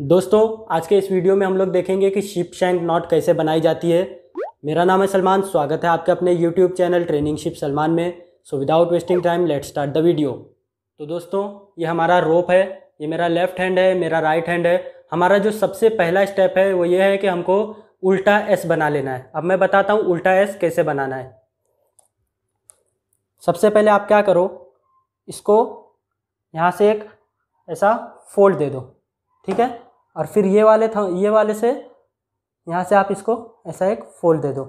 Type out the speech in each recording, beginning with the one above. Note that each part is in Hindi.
दोस्तों आज के इस वीडियो में हम लोग देखेंगे कि शिप शैंक नॉट कैसे बनाई जाती है मेरा नाम है सलमान स्वागत है आपके अपने YouTube channel training ship Salman में so without wasting time let start the video तो दोस्तों ये हमारा रोप है ये मेरा लेफ्ट हैंड है मेरा राइट हैंड है हमारा जो सबसे पहला स्टेप है वो ये है कि हमको उल्टा एस बना लेना है अब मैं बताता हूँ उल्टा एस कैसे बनाना है सबसे पहले आप क्या करो इसको यहाँ से एक ऐसा फोल्ड दे दो ठीक है और फिर ये वाले था ये वाले से यहाँ से आप इसको ऐसा एक फोल्ड दे दो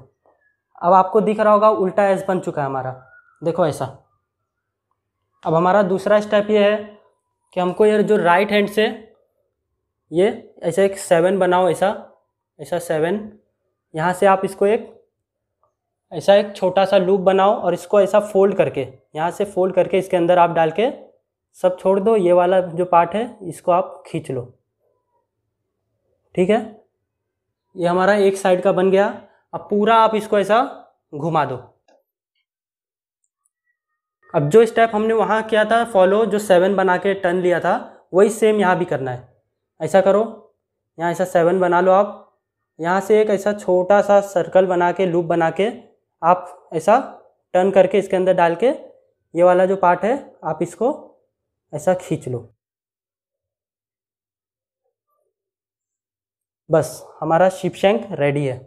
अब आपको दिख रहा होगा उल्टा एस बन चुका है हमारा देखो ऐसा अब हमारा दूसरा स्टेप ये है कि हमको ये जो राइट हैंड से ये ऐसा एक सेवन बनाओ ऐसा ऐसा सेवन यहाँ से आप इसको एक ऐसा एक छोटा सा लूप बनाओ और इसको ऐसा फोल्ड करके यहाँ से फोल्ड करके इसके अंदर आप डाल के सब छोड़ दो ये वाला जो पार्ट है इसको आप खींच लो ठीक है ये हमारा एक साइड का बन गया अब पूरा आप इसको ऐसा घुमा दो अब जो स्टेप हमने वहाँ किया था फॉलो जो सेवन बना के टर्न लिया था वही सेम यहाँ भी करना है ऐसा करो यहाँ ऐसा सेवन बना लो आप यहाँ से एक ऐसा छोटा सा सर्कल बना के लूप बना के आप ऐसा टर्न करके इसके अंदर डाल के ये वाला जो पार्ट है आप इसको ऐसा खींच लो बस हमारा शिपशैंक रेडी है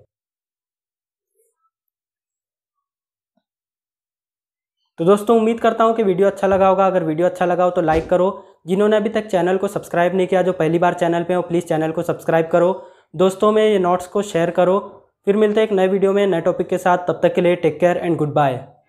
तो दोस्तों उम्मीद करता हूँ कि वीडियो अच्छा लगा होगा अगर वीडियो अच्छा लगा हो तो लाइक करो जिन्होंने अभी तक चैनल को सब्सक्राइब नहीं किया जो पहली बार चैनल पे हो प्लीज़ चैनल को सब्सक्राइब करो दोस्तों में ये नोट्स को शेयर करो फिर मिलते हैं एक नए वीडियो में नए टॉपिक के साथ तब तक के लिए take care and good bye